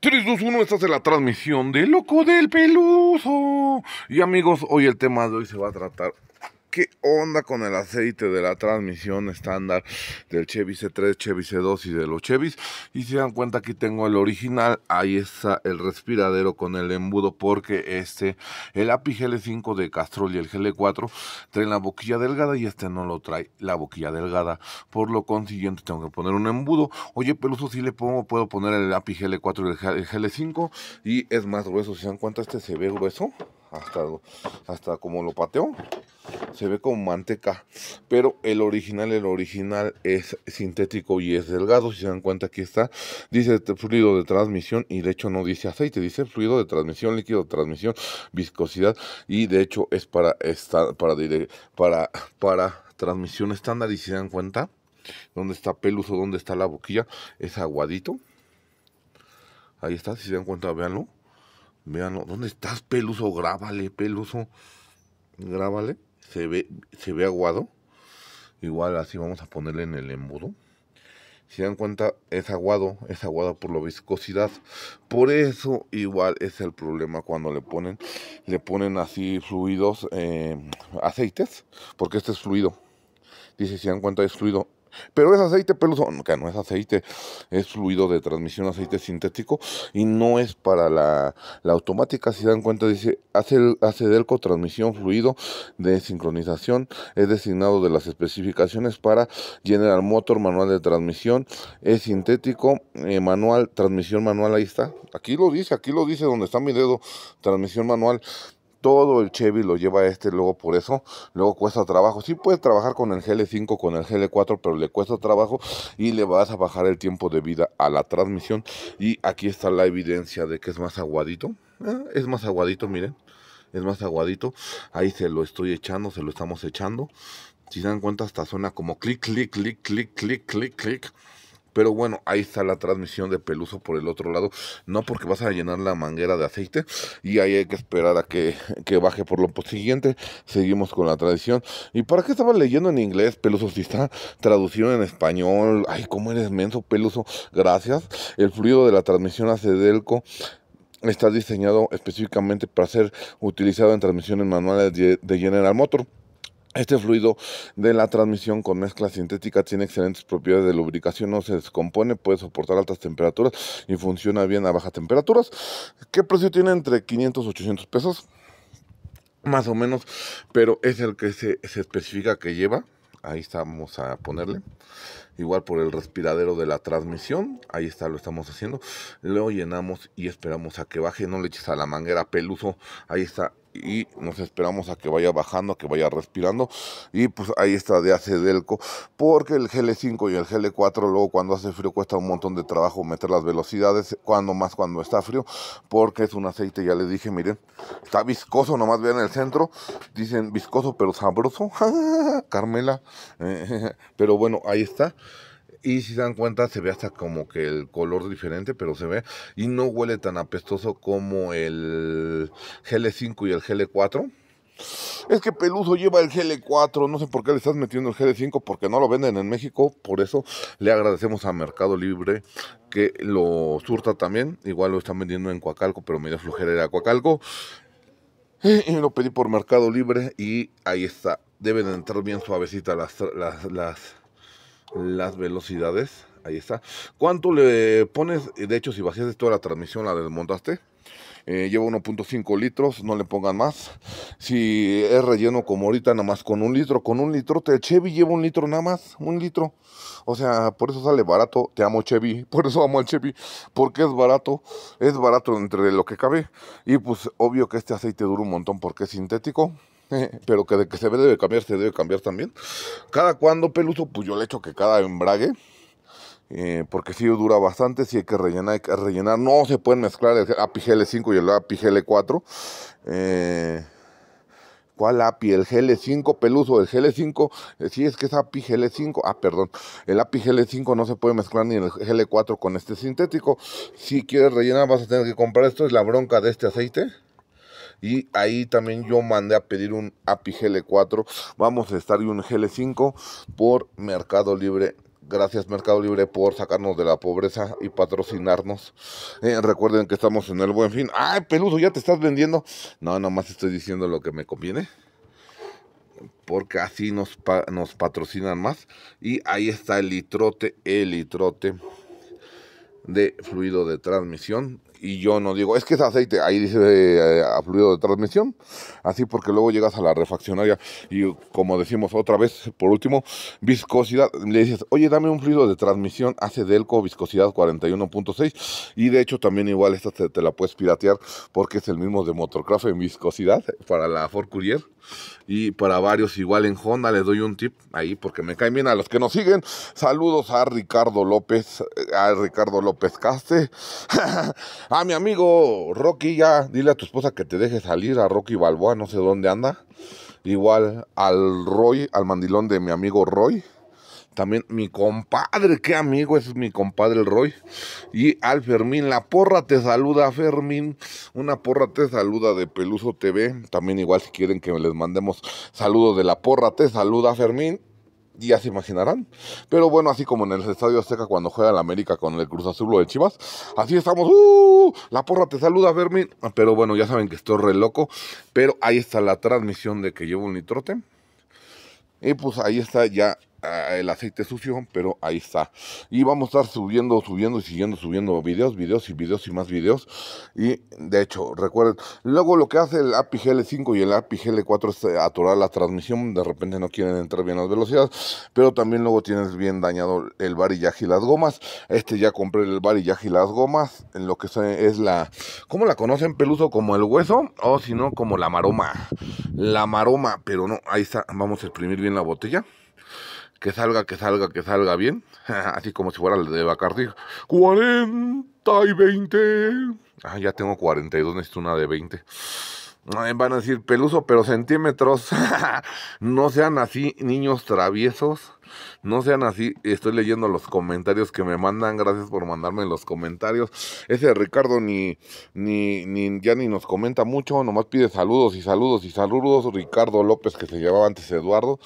3, 2, 1, estás en la transmisión de Loco del Peluso. Y amigos, hoy el tema de hoy se va a tratar qué onda con el aceite de la transmisión estándar del Chevy C3, Chevy C2 y de los Chevys. Y se dan cuenta, aquí tengo el original. Ahí está el respiradero con el embudo porque este, el API GL5 de Castrol y el GL4 traen la boquilla delgada y este no lo trae la boquilla delgada. Por lo consiguiente, tengo que poner un embudo. Oye, Peluso, si le pongo, puedo poner el API GL4 y el GL5 y es más grueso. Si se dan cuenta, este se ve grueso. Hasta, hasta como lo pateo se ve como manteca, pero el original, el original es sintético y es delgado, si se dan cuenta aquí está, dice fluido de transmisión y de hecho no dice aceite, dice fluido de transmisión, líquido de transmisión, viscosidad y de hecho es para para, para, para transmisión estándar y si se dan cuenta, dónde está peluso, dónde está la boquilla, es aguadito. Ahí está, si se dan cuenta, véanlo. Véanlo. ¿Dónde estás, Peluso? Grábale, Peluso. Grábale se ve, se ve aguado. Igual así vamos a ponerle en el embudo. Si dan cuenta, es aguado, es aguado por la viscosidad. Por eso igual es el problema cuando le ponen, le ponen así fluidos, eh, aceites, porque este es fluido. Dice, si dan cuenta, es fluido pero es aceite son, que no es aceite, es fluido de transmisión aceite sintético y no es para la, automática. Si dan cuenta, dice Hace co transmisión fluido de sincronización, es designado de las especificaciones para General Motor, manual de transmisión, es sintético, eh, manual, transmisión manual, ahí está. Aquí lo dice, aquí lo dice donde está mi dedo, transmisión manual todo el Chevy lo lleva este, luego por eso, luego cuesta trabajo. Sí puedes trabajar con el GL5, con el GL4, pero le cuesta trabajo y le vas a bajar el tiempo de vida a la transmisión. Y aquí está la evidencia de que es más aguadito. Ah, es más aguadito, miren. Es más aguadito. Ahí se lo estoy echando, se lo estamos echando. Si se dan cuenta, hasta zona como clic, clic, clic, clic, clic, clic, clic. Pero bueno, ahí está la transmisión de Peluso por el otro lado. No porque vas a llenar la manguera de aceite y ahí hay que esperar a que, baje por lo siguiente. Seguimos con la tradición. ¿Y para qué estaba leyendo en inglés, Peluso? Si está traducido en español. Ay, cómo eres menso, Peluso. Gracias. El fluido de la transmisión ACEDELCO está diseñado específicamente para ser utilizado en transmisiones manuales de General Motors. Este fluido de la transmisión con mezcla sintética tiene excelentes propiedades de lubricación, no se descompone, puede soportar altas temperaturas y funciona bien a bajas temperaturas. ¿Qué precio tiene? Entre 500 y 800 pesos, más o menos, pero es el que se, especifica que lleva. Ahí estamos a ponerle. Igual por el respiradero de la transmisión. Ahí está, lo estamos haciendo. Lo llenamos y esperamos a que baje. No le eches a la manguera peluso. Ahí está y nos esperamos a que vaya bajando, a que vaya respirando. Y pues ahí está de acedelco, porque el GL5 y el GL4 luego cuando hace frío cuesta un montón de trabajo meter las velocidades, cuando más cuando está frío, porque es un aceite, ya les dije, miren, está viscoso, nomás vean el centro, dicen viscoso pero sabroso, Carmela, eh, pero bueno, ahí está. Y si se dan cuenta, se ve hasta como que el color diferente, pero se ve. Y no huele tan apestoso como el GL5 y el GL4. Es que Peluso lleva el GL4, no sé por qué le estás metiendo el GL5, porque no lo venden en México, por eso le agradecemos a Mercado Libre que lo surta también, igual lo están vendiendo en Coacalco, pero me dio flojera era Coacalco. Y lo pedí por Mercado Libre y ahí está, deben entrar bien suavecita las, las las velocidades. Ahí está. ¿Cuánto le pones? Eh, de hecho, si vacías toda la transmisión, la desmontaste. Eh, lleva 1.5 litros, no le pongan más. Si es relleno como ahorita, nada más con un litro, con un litro, te Chevy lleva un litro nada más, un litro. O sea, por eso sale barato. Te amo Chevy, por eso amo al Chevy, porque es barato, es barato entre lo que cabe. Y pues obvio que este aceite dura un montón porque es sintético. pero que de que se debe cambiar, se debe cambiar también. Cada cuando, peluso, pues yo le echo que cada embrague, eh, porque si dura bastante, si hay que rellenar, que rellenar. No se pueden mezclar el API GL5 y el API GL4. Eh, ¿Cuál API? El GL5 peluso, el GL5, eh, Si es que es API GL5, ah, perdón, el API GL5 no se puede mezclar ni el GL4 con este sintético. Si quieres rellenar vas a tener que comprar esto, es la bronca de este aceite. Y ahí también yo mandé a pedir un API GL4. Vamos a estar y un GL5 por Mercado Libre Gracias Mercado Libre por sacarnos de la pobreza y patrocinarnos. Eh, recuerden que estamos en el buen fin. ¡Ay, peludo, ya te estás vendiendo! No, más estoy diciendo lo que me conviene. Porque así nos, nos patrocinan más. Y ahí está el litrote, el litrote de fluido de transmisión. Y yo no digo, es que es aceite, ahí dice eh, a fluido de transmisión. Así porque luego llegas a la refaccionaria y como decimos otra vez, por último, viscosidad. Le dices, oye, dame un fluido de transmisión, hace Delco, viscosidad 41.6. Y de hecho también igual esta te, la puedes piratear porque es el mismo de Motorcraft en viscosidad para la Ford Courier. Y para varios igual en Honda les doy un tip ahí porque me caen bien a los que nos siguen. Saludos a Ricardo López, eh, a Ricardo López pescaste. a ah, mi amigo Rocky, ya dile a tu esposa que te deje salir. A Rocky Balboa, no sé dónde anda. Igual al Roy, al mandilón de mi amigo Roy. También mi compadre, qué amigo, es mi compadre el Roy. Y al Fermín, la porra te saluda, Fermín. Una porra te saluda de Peluso TV. También igual si quieren que les mandemos saludos de la porra, te saluda, Fermín ya se imaginarán. Pero bueno, así como en el Estadio Azteca cuando juega el América con el Cruz Azul o el Chivas, así estamos. ¡Uh! La porra te saluda, Vermin. Ah, pero bueno, ya saben que estoy re loco. Pero ahí está la transmisión de que llevo un nitrote. Y pues ahí está ya el aceite sucio, pero ahí está. Y vamos a estar subiendo, subiendo y siguiendo, subiendo videos, videos y videos y más videos. Y de hecho, recuerden, luego lo que hace el API GL5 y el API GL4 es eh, atorar la transmisión. De repente no quieren entrar bien las velocidades, pero también luego tienes bien dañado el varillaje y las gomas. Este ya compré el varillaje y las gomas, en lo que es la, ¿cómo la conocen? Peluso como el hueso o si no, como la maroma. La maroma, pero no, ahí está. Vamos a exprimir bien la botella que salga, que salga, que salga bien. Así como si fuera el de Bacardi. 40 y 20. Ah, ya tengo 42, necesito una de 20. Van a decir peluso, pero centímetros. no sean así, niños traviesos. No sean así. Estoy leyendo los comentarios que me mandan. Gracias por mandarme los comentarios. Ese Ricardo ni, ni, ni ya ni nos comenta mucho. Nomás pide saludos y saludos y saludos. Ricardo López, que se llamaba antes Eduardo.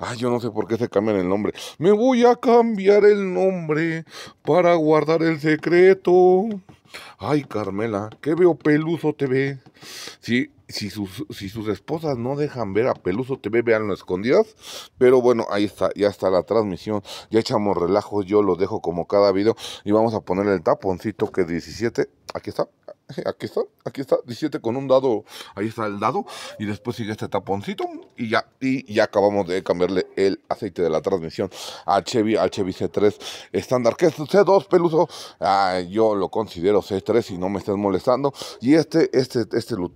Ay, yo no sé por qué se cambian el nombre. Me voy a cambiar el nombre para guardar el secreto. Ay, Carmela, qué veo Peluso TV. Sí, si sus, si sus esposas no dejan ver a Peluso TV, veanlo escondidas. Pero bueno, ahí está, ya está la transmisión. Ya echamos relajos, yo lo dejo como cada video. Y vamos a ponerle el taponcito que 17. Aquí está, aquí está, aquí está, 17 con un dado. Ahí está el dado. Y después sigue este taponcito y ya, y acabamos de cambiarle el aceite de la transmisión al Chevy, C3 estándar, que es C2 peluso, ah, yo lo considero C3 si no me estás molestando, y este, este, este lo,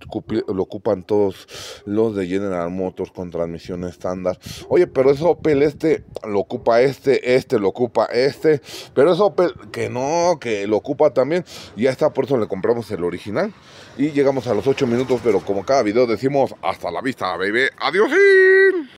ocupan todos los de General Motors con transmisión estándar, oye, pero es Opel, este lo ocupa este, este lo ocupa este, pero es Opel que no, que lo ocupa también, ya está, por eso le compramos el original, y llegamos a los 8 minutos, pero como cada video decimos, hasta la vista, baby, adiós. Marvin!